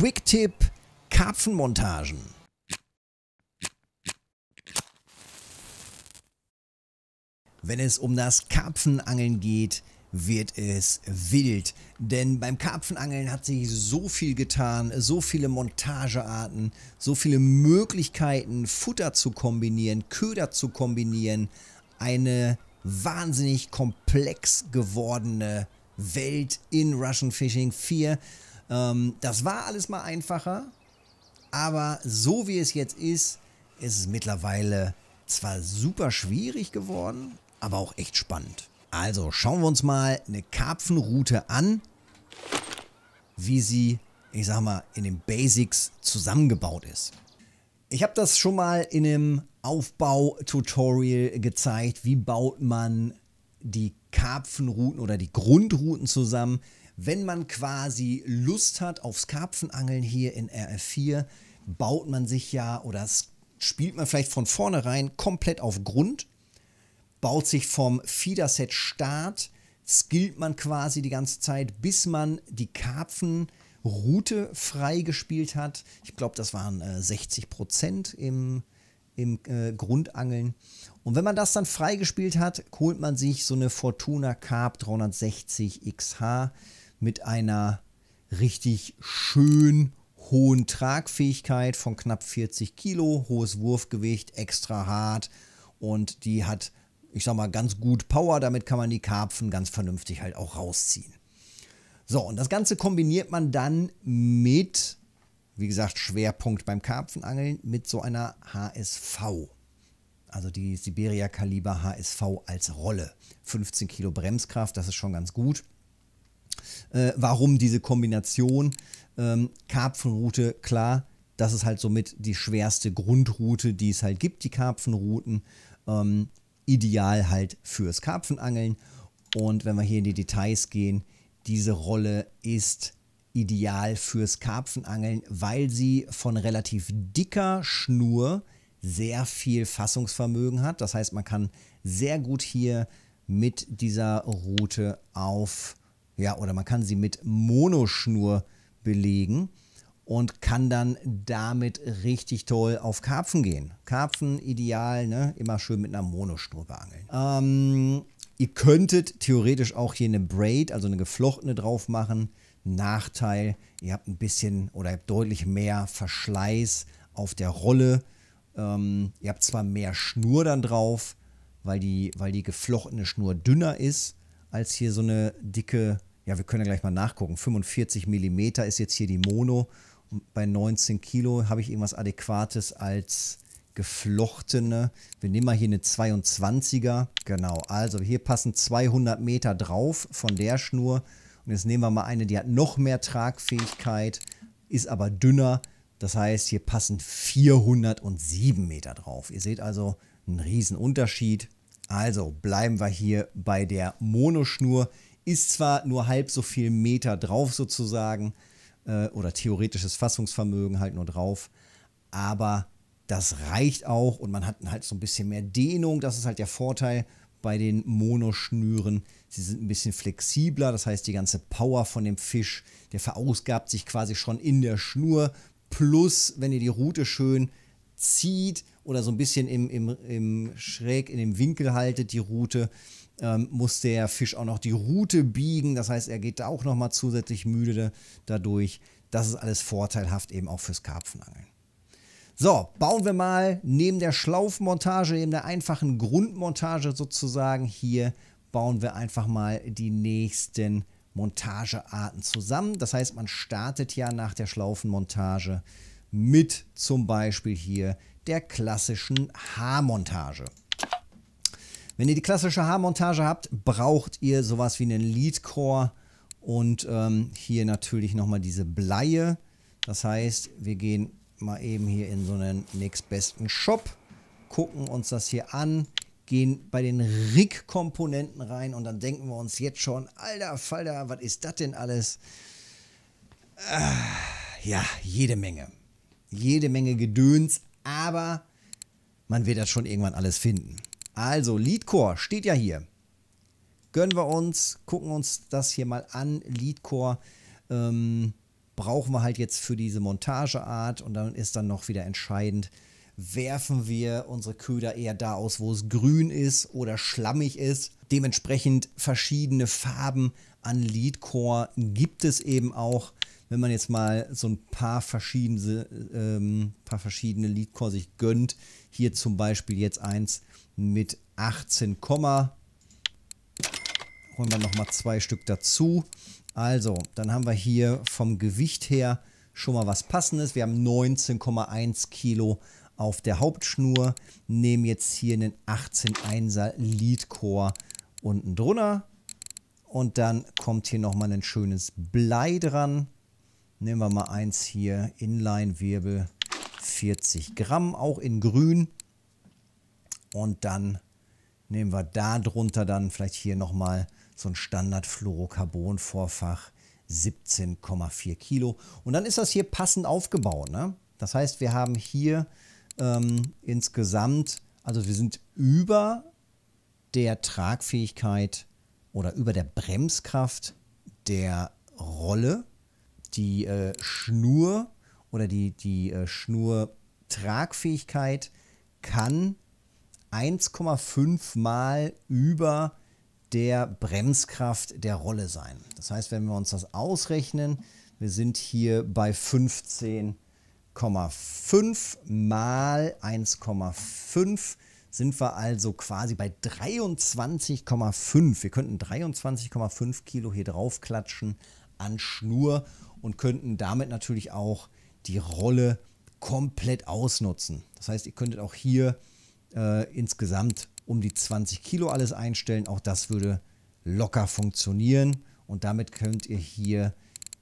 Quick-Tipp Karpfenmontagen. Wenn es um das Karpfenangeln geht, wird es wild. Denn beim Karpfenangeln hat sich so viel getan, so viele Montagearten, so viele Möglichkeiten, Futter zu kombinieren, Köder zu kombinieren. Eine wahnsinnig komplex gewordene Welt in Russian Fishing 4. Ähm, das war alles mal einfacher, aber so wie es jetzt ist, ist es mittlerweile zwar super schwierig geworden, aber auch echt spannend. Also schauen wir uns mal eine Karpfenroute an, wie sie, ich sag mal, in den Basics zusammengebaut ist. Ich habe das schon mal in einem Aufbau-Tutorial gezeigt, wie baut man die Karpfenrouten oder die Grundrouten zusammen wenn man quasi Lust hat aufs Karpfenangeln hier in RF4, baut man sich ja oder spielt man vielleicht von vornherein komplett auf Grund, baut sich vom Feederset Start, skillt man quasi die ganze Zeit, bis man die Karpfenroute freigespielt hat. Ich glaube, das waren äh, 60 im, im äh, Grundangeln. Und wenn man das dann freigespielt hat, holt man sich so eine Fortuna Carp 360 XH mit einer richtig schön hohen Tragfähigkeit von knapp 40 Kilo, hohes Wurfgewicht, extra hart und die hat, ich sag mal, ganz gut Power. Damit kann man die Karpfen ganz vernünftig halt auch rausziehen. So, und das Ganze kombiniert man dann mit, wie gesagt, Schwerpunkt beim Karpfenangeln, mit so einer HSV. Also die Siberia Kaliber HSV als Rolle. 15 Kilo Bremskraft, das ist schon ganz gut äh, warum diese Kombination ähm, Karpfenroute, klar, das ist halt somit die schwerste Grundroute, die es halt gibt, die Karpfenrouten. Ähm, ideal halt fürs Karpfenangeln. Und wenn wir hier in die Details gehen, diese Rolle ist ideal fürs Karpfenangeln, weil sie von relativ dicker Schnur sehr viel Fassungsvermögen hat. Das heißt, man kann sehr gut hier mit dieser Route auf ja, oder man kann sie mit Monoschnur belegen und kann dann damit richtig toll auf Karpfen gehen. Karpfen ideal, ne? immer schön mit einer Monoschnur beangeln. Ähm, ihr könntet theoretisch auch hier eine Braid, also eine geflochtene drauf machen. Nachteil, ihr habt ein bisschen oder deutlich mehr Verschleiß auf der Rolle. Ähm, ihr habt zwar mehr Schnur dann drauf, weil die, weil die geflochtene Schnur dünner ist als hier so eine dicke ja, wir können ja gleich mal nachgucken. 45 mm ist jetzt hier die Mono. Und bei 19 Kilo habe ich irgendwas Adäquates als geflochtene. Wir nehmen mal hier eine 22er. Genau, also hier passen 200 Meter drauf von der Schnur. Und jetzt nehmen wir mal eine, die hat noch mehr Tragfähigkeit, ist aber dünner. Das heißt, hier passen 407 Meter drauf. Ihr seht also einen riesen Unterschied. Also bleiben wir hier bei der Monoschnur ist zwar nur halb so viel Meter drauf sozusagen äh, oder theoretisches Fassungsvermögen halt nur drauf, aber das reicht auch und man hat halt so ein bisschen mehr Dehnung. Das ist halt der Vorteil bei den Monoschnüren. Sie sind ein bisschen flexibler, das heißt die ganze Power von dem Fisch, der verausgabt sich quasi schon in der Schnur. Plus, wenn ihr die Rute schön zieht oder so ein bisschen im, im, im schräg in dem Winkel haltet, die Rute, ähm, muss der Fisch auch noch die Route biegen. Das heißt, er geht da auch nochmal zusätzlich müde dadurch. Das ist alles vorteilhaft eben auch fürs Karpfenangeln. So, bauen wir mal neben der Schlaufmontage, neben der einfachen Grundmontage sozusagen hier, bauen wir einfach mal die nächsten Montagearten zusammen. Das heißt, man startet ja nach der Schlaufenmontage mit zum Beispiel hier der klassischen Haarmontage. Wenn ihr die klassische Haarmontage habt, braucht ihr sowas wie einen Leadcore und ähm, hier natürlich nochmal diese Bleie. Das heißt, wir gehen mal eben hier in so einen nächstbesten Shop, gucken uns das hier an, gehen bei den Rig-Komponenten rein und dann denken wir uns jetzt schon, alter Falter, was ist das denn alles? Äh, ja, jede Menge. Jede Menge Gedöns, aber man wird das schon irgendwann alles finden. Also, Leadcore steht ja hier. Gönnen wir uns, gucken uns das hier mal an. Leadcore ähm, brauchen wir halt jetzt für diese Montageart und dann ist dann noch wieder entscheidend, werfen wir unsere Köder eher da aus, wo es grün ist oder schlammig ist. Dementsprechend verschiedene Farben an Leadcore gibt es eben auch, wenn man jetzt mal so ein paar verschiedene, ähm, paar verschiedene Leadcore sich gönnt. Hier zum Beispiel jetzt eins mit 18 Komma. Holen wir nochmal zwei Stück dazu. Also, dann haben wir hier vom Gewicht her schon mal was Passendes. Wir haben 19,1 Kilo auf der Hauptschnur, nehmen jetzt hier einen 18 1er Leadcore unten drunter und dann kommt hier nochmal ein schönes Blei dran. Nehmen wir mal eins hier, Inline-Wirbel, 40 Gramm, auch in grün. Und dann nehmen wir da drunter dann vielleicht hier nochmal so ein Standard-Fluorocarbon-Vorfach, 17,4 Kilo. Und dann ist das hier passend aufgebaut. Ne? Das heißt, wir haben hier ähm, insgesamt, also wir sind über der Tragfähigkeit oder über der Bremskraft der Rolle die äh, Schnur oder die, die äh, Schnurtragfähigkeit kann 1,5 mal über der Bremskraft der Rolle sein. Das heißt, wenn wir uns das ausrechnen, wir sind hier bei 15,5 mal 1,5 sind wir also quasi bei 23,5. Wir könnten 23,5 Kilo hier draufklatschen an Schnur und könnten damit natürlich auch die Rolle komplett ausnutzen. Das heißt, ihr könntet auch hier äh, insgesamt um die 20 Kilo alles einstellen. Auch das würde locker funktionieren und damit könnt ihr hier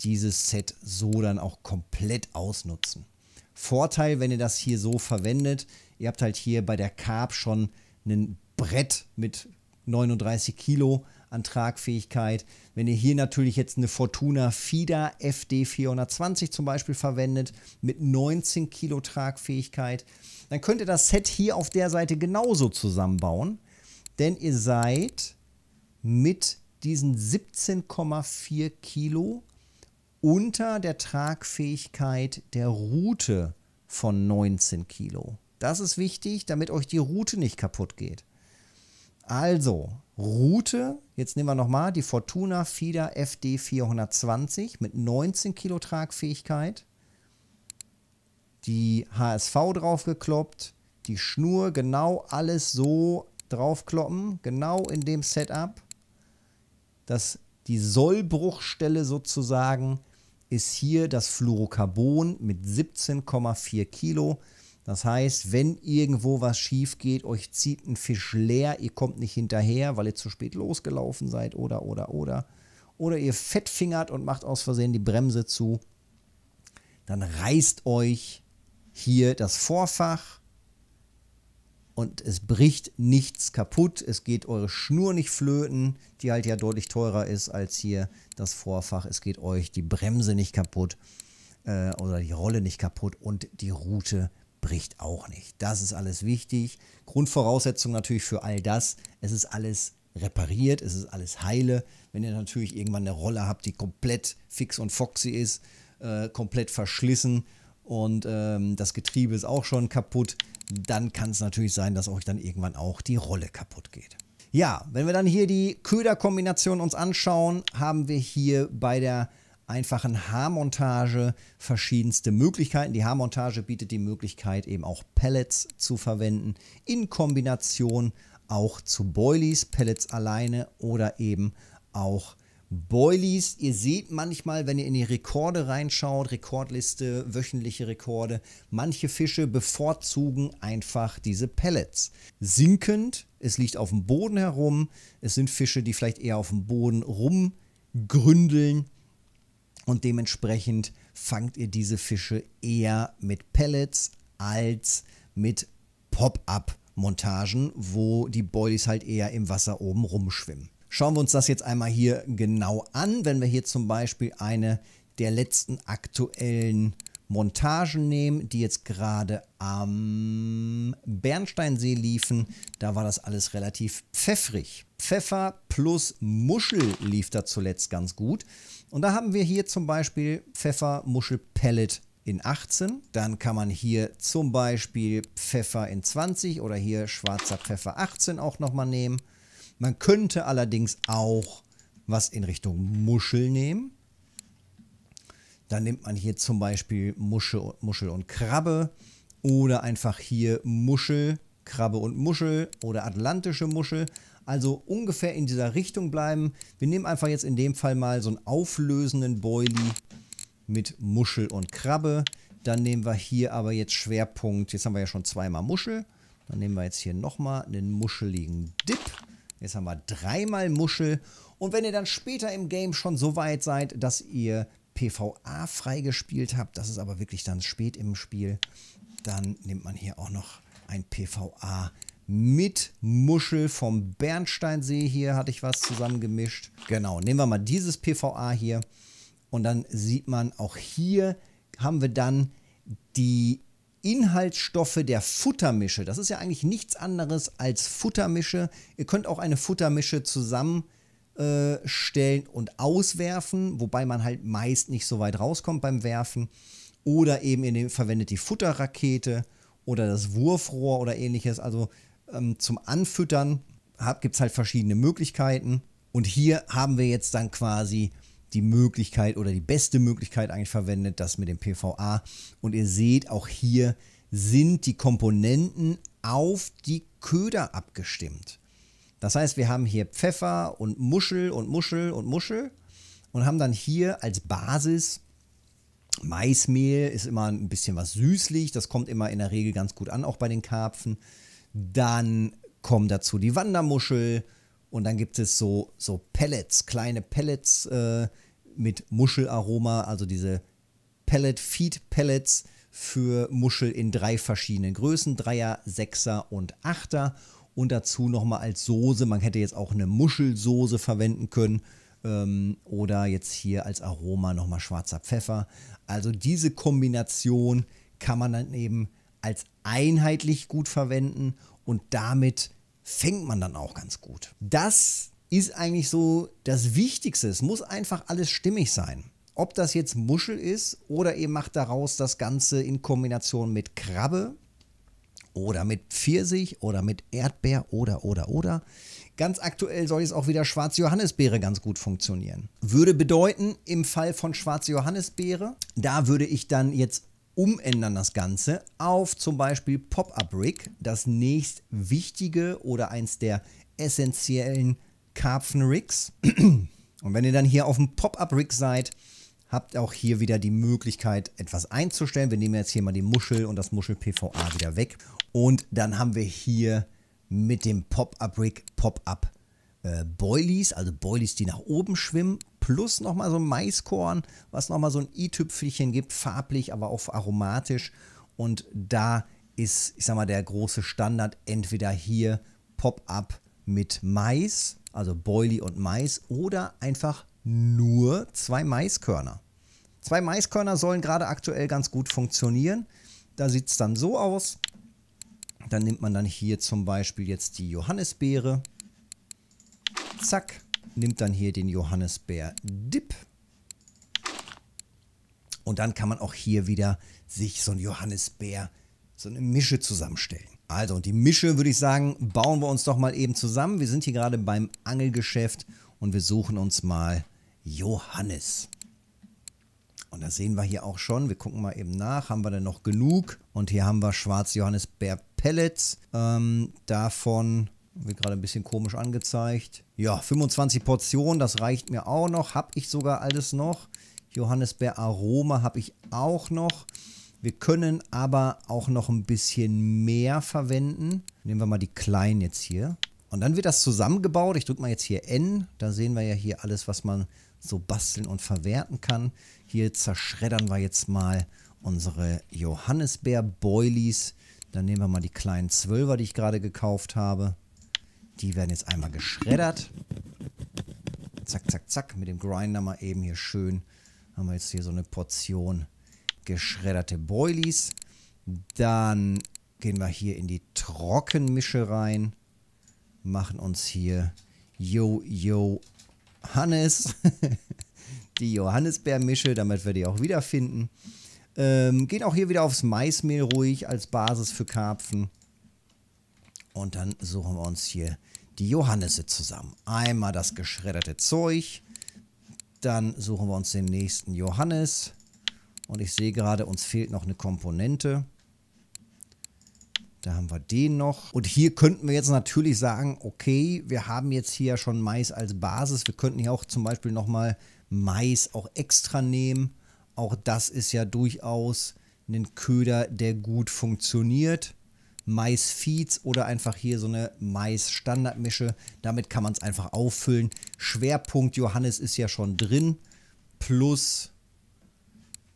dieses Set so dann auch komplett ausnutzen. Vorteil, wenn ihr das hier so verwendet, Ihr habt halt hier bei der Carb schon ein Brett mit 39 Kilo an Tragfähigkeit. Wenn ihr hier natürlich jetzt eine Fortuna FIDA FD420 zum Beispiel verwendet mit 19 Kilo Tragfähigkeit, dann könnt ihr das Set hier auf der Seite genauso zusammenbauen, denn ihr seid mit diesen 17,4 Kilo unter der Tragfähigkeit der Route von 19 Kilo. Das ist wichtig, damit euch die Route nicht kaputt geht. Also, Route, jetzt nehmen wir nochmal die Fortuna FIDA FD 420 mit 19 Kilo Tragfähigkeit. Die HSV draufgekloppt, die Schnur genau alles so draufkloppen, genau in dem Setup. Das, die Sollbruchstelle sozusagen ist hier das Fluorocarbon mit 17,4 Kilo. Das heißt, wenn irgendwo was schief geht, euch zieht ein Fisch leer, ihr kommt nicht hinterher, weil ihr zu spät losgelaufen seid oder, oder, oder. Oder ihr fettfingert und macht aus Versehen die Bremse zu. Dann reißt euch hier das Vorfach und es bricht nichts kaputt. Es geht eure Schnur nicht flöten, die halt ja deutlich teurer ist als hier das Vorfach. Es geht euch die Bremse nicht kaputt äh, oder die Rolle nicht kaputt und die Route nicht bricht auch nicht. Das ist alles wichtig. Grundvoraussetzung natürlich für all das. Es ist alles repariert, es ist alles heile. Wenn ihr natürlich irgendwann eine Rolle habt, die komplett fix und foxy ist, äh, komplett verschlissen und ähm, das Getriebe ist auch schon kaputt, dann kann es natürlich sein, dass euch dann irgendwann auch die Rolle kaputt geht. Ja, wenn wir dann hier die Köderkombination uns anschauen, haben wir hier bei der einfachen Haarmontage verschiedenste Möglichkeiten. Die Haarmontage bietet die Möglichkeit, eben auch Pellets zu verwenden, in Kombination auch zu Boilies, Pellets alleine oder eben auch Boilies. Ihr seht manchmal, wenn ihr in die Rekorde reinschaut, Rekordliste, wöchentliche Rekorde, manche Fische bevorzugen einfach diese Pellets. Sinkend, es liegt auf dem Boden herum, es sind Fische, die vielleicht eher auf dem Boden rumgründeln und dementsprechend fangt ihr diese Fische eher mit Pellets als mit Pop-up-Montagen, wo die Boilies halt eher im Wasser oben rumschwimmen. Schauen wir uns das jetzt einmal hier genau an. Wenn wir hier zum Beispiel eine der letzten aktuellen Montagen nehmen, die jetzt gerade am Bernsteinsee liefen. Da war das alles relativ pfeffrig. Pfeffer plus Muschel lief da zuletzt ganz gut. Und da haben wir hier zum Beispiel Pfeffer-Muschel-Pellet in 18. Dann kann man hier zum Beispiel Pfeffer in 20 oder hier schwarzer Pfeffer 18 auch nochmal nehmen. Man könnte allerdings auch was in Richtung Muschel nehmen. Dann nimmt man hier zum Beispiel Musche, Muschel und Krabbe oder einfach hier Muschel, Krabbe und Muschel oder atlantische Muschel. Also ungefähr in dieser Richtung bleiben. Wir nehmen einfach jetzt in dem Fall mal so einen auflösenden Boilie mit Muschel und Krabbe. Dann nehmen wir hier aber jetzt Schwerpunkt, jetzt haben wir ja schon zweimal Muschel. Dann nehmen wir jetzt hier nochmal einen muscheligen Dip. Jetzt haben wir dreimal Muschel. Und wenn ihr dann später im Game schon so weit seid, dass ihr PVA freigespielt habt, das ist aber wirklich dann spät im Spiel, dann nimmt man hier auch noch ein PVA mit Muschel vom Bernsteinsee. Hier hatte ich was zusammengemischt. Genau, nehmen wir mal dieses PVA hier. Und dann sieht man, auch hier haben wir dann die Inhaltsstoffe der Futtermische. Das ist ja eigentlich nichts anderes als Futtermische. Ihr könnt auch eine Futtermische zusammen äh, stellen und auswerfen, wobei man halt meist nicht so weit rauskommt beim Werfen. Oder eben in dem verwendet die Futterrakete oder das Wurfrohr oder ähnliches. Also ähm, zum Anfüttern gibt es halt verschiedene Möglichkeiten. Und hier haben wir jetzt dann quasi die Möglichkeit oder die beste Möglichkeit eigentlich verwendet, das mit dem PVA. Und ihr seht, auch hier sind die Komponenten auf die Köder abgestimmt. Das heißt, wir haben hier Pfeffer und Muschel und Muschel und Muschel und haben dann hier als Basis Maismehl, ist immer ein bisschen was süßlich, das kommt immer in der Regel ganz gut an, auch bei den Karpfen. Dann kommen dazu die Wandermuschel und dann gibt es so, so Pellets, kleine Pellets äh, mit Muschelaroma, also diese Pellet Feed Pellets für Muschel in drei verschiedenen Größen, Dreier, Sechser und Achter und dazu nochmal als Soße. Man hätte jetzt auch eine Muschelsoße verwenden können ähm, oder jetzt hier als Aroma nochmal schwarzer Pfeffer. Also diese Kombination kann man dann eben als einheitlich gut verwenden und damit fängt man dann auch ganz gut. Das ist eigentlich so das Wichtigste. Es muss einfach alles stimmig sein. Ob das jetzt Muschel ist oder ihr macht daraus das Ganze in Kombination mit Krabbe oder mit Pfirsich oder mit Erdbeer oder oder oder. Ganz aktuell soll jetzt auch wieder schwarze Johannisbeere ganz gut funktionieren. Würde bedeuten, im Fall von schwarze Johannisbeere, da würde ich dann jetzt umändern das Ganze auf zum Beispiel Pop-Up-Rig, das nächst wichtige oder eins der essentiellen Karpfen-Rigs. Und wenn ihr dann hier auf dem Pop-Up-Rig seid, habt auch hier wieder die Möglichkeit, etwas einzustellen. Wir nehmen jetzt hier mal die Muschel und das Muschel-PVA wieder weg. Und dann haben wir hier mit dem Pop-Up-Rig Pop-Up äh, Boilies, also Boilies, die nach oben schwimmen, plus nochmal so ein Maiskorn, was nochmal so ein i-Tüpfelchen gibt, farblich, aber auch aromatisch. Und da ist, ich sag mal, der große Standard entweder hier Pop-Up mit Mais, also Boilie und Mais, oder einfach nur zwei Maiskörner. Zwei Maiskörner sollen gerade aktuell ganz gut funktionieren. Da sieht es dann so aus. Dann nimmt man dann hier zum Beispiel jetzt die Johannisbeere. Zack. Nimmt dann hier den Johannisbeer-Dip. Und dann kann man auch hier wieder sich so ein Johannisbeer, so eine Mische zusammenstellen. Also, und die Mische, würde ich sagen, bauen wir uns doch mal eben zusammen. Wir sind hier gerade beim Angelgeschäft und wir suchen uns mal Johannes. Und das sehen wir hier auch schon. Wir gucken mal eben nach. Haben wir denn noch genug? Und hier haben wir Schwarz-Johannisbeer-Pellets. Ähm, davon wird gerade ein bisschen komisch angezeigt. Ja, 25 Portionen, das reicht mir auch noch. Habe ich sogar alles noch. Johannisbeer-Aroma habe ich auch noch. Wir können aber auch noch ein bisschen mehr verwenden. Nehmen wir mal die kleinen jetzt hier. Und dann wird das zusammengebaut. Ich drücke mal jetzt hier N. Da sehen wir ja hier alles, was man so basteln und verwerten kann. Hier zerschreddern wir jetzt mal unsere Johannisbeer-Boilies. Dann nehmen wir mal die kleinen Zwölfer, die ich gerade gekauft habe. Die werden jetzt einmal geschreddert. Zack, zack, zack. Mit dem Grinder mal eben hier schön. Haben wir jetzt hier so eine Portion geschredderte Boilies. Dann gehen wir hier in die Trockenmische rein. Machen uns hier Yo-Yo Johannes, die Johannisbeermische, damit wir die auch wiederfinden. Ähm, gehen auch hier wieder aufs Maismehl ruhig als Basis für Karpfen. Und dann suchen wir uns hier die Johannisse zusammen. Einmal das geschredderte Zeug. Dann suchen wir uns den nächsten Johannes. Und ich sehe gerade, uns fehlt noch eine Komponente. Da haben wir den noch. Und hier könnten wir jetzt natürlich sagen, okay, wir haben jetzt hier schon Mais als Basis. Wir könnten hier auch zum Beispiel nochmal Mais auch extra nehmen. Auch das ist ja durchaus ein Köder, der gut funktioniert. Mais-Feeds oder einfach hier so eine Mais-Standardmische. Damit kann man es einfach auffüllen. Schwerpunkt Johannes ist ja schon drin. Plus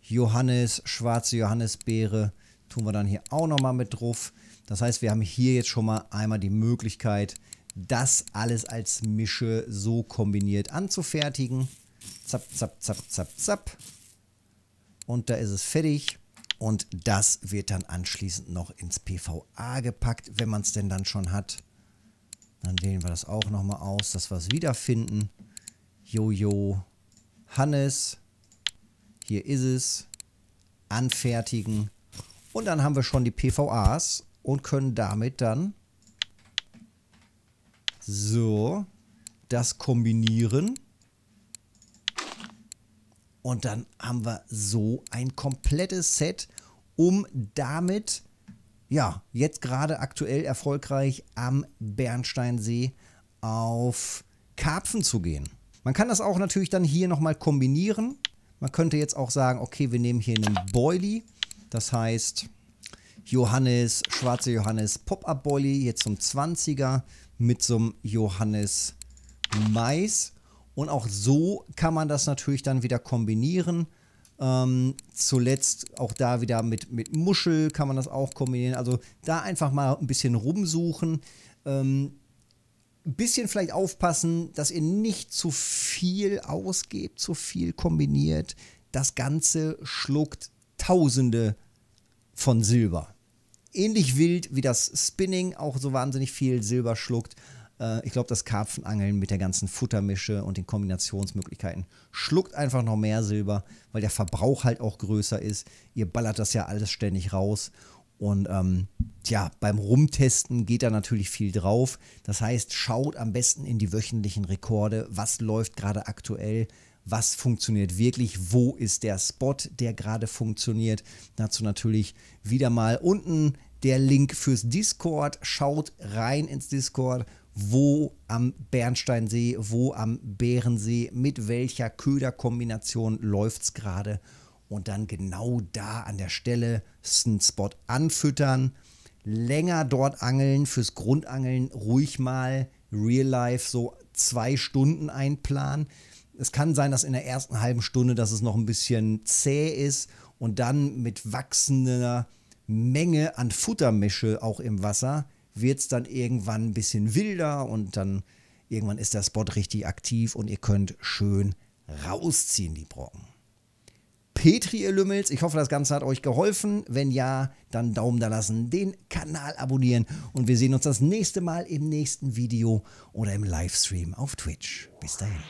Johannes, schwarze Johannisbeere tun wir dann hier auch nochmal mit drauf. Das heißt, wir haben hier jetzt schon mal einmal die Möglichkeit, das alles als Mische so kombiniert anzufertigen. Zap, zap, zap, zap, zap. Und da ist es fertig. Und das wird dann anschließend noch ins PVA gepackt, wenn man es denn dann schon hat. Dann wählen wir das auch nochmal aus, dass wir es wiederfinden. Jojo Hannes. Hier ist es. Anfertigen. Und dann haben wir schon die PVAs und können damit dann so das kombinieren. Und dann haben wir so ein komplettes Set, um damit, ja, jetzt gerade aktuell erfolgreich am Bernsteinsee auf Karpfen zu gehen. Man kann das auch natürlich dann hier nochmal kombinieren. Man könnte jetzt auch sagen, okay, wir nehmen hier einen Boilie. Das heißt, Johannes, schwarze Johannes Pop-Up Bolli, jetzt zum 20er mit so einem Johannes Mais. Und auch so kann man das natürlich dann wieder kombinieren. Ähm, zuletzt auch da wieder mit, mit Muschel kann man das auch kombinieren. Also da einfach mal ein bisschen rumsuchen. Ähm, ein bisschen vielleicht aufpassen, dass ihr nicht zu viel ausgebt, zu viel kombiniert. Das Ganze schluckt Tausende von Silber ähnlich wild wie das Spinning auch so wahnsinnig viel Silber schluckt. Äh, ich glaube, das Karpfenangeln mit der ganzen Futtermische und den Kombinationsmöglichkeiten schluckt einfach noch mehr Silber, weil der Verbrauch halt auch größer ist. Ihr ballert das ja alles ständig raus. Und ähm, ja, beim Rumtesten geht da natürlich viel drauf. Das heißt, schaut am besten in die wöchentlichen Rekorde, was läuft gerade aktuell, was funktioniert wirklich, wo ist der Spot, der gerade funktioniert. Dazu natürlich wieder mal unten der Link fürs Discord. Schaut rein ins Discord, wo am Bernsteinsee, wo am Bärensee, mit welcher Köderkombination läuft es gerade. Und dann genau da an der Stelle einen Spot anfüttern. Länger dort angeln, fürs Grundangeln ruhig mal Real Life so zwei Stunden einplanen. Es kann sein, dass in der ersten halben Stunde, dass es noch ein bisschen zäh ist und dann mit wachsender Menge an Futtermische auch im Wasser wird es dann irgendwann ein bisschen wilder und dann irgendwann ist der Spot richtig aktiv und ihr könnt schön rausziehen die Brocken. Petri, ihr Lümmels. Ich hoffe, das Ganze hat euch geholfen. Wenn ja, dann Daumen da lassen, den Kanal abonnieren und wir sehen uns das nächste Mal im nächsten Video oder im Livestream auf Twitch. Bis dahin.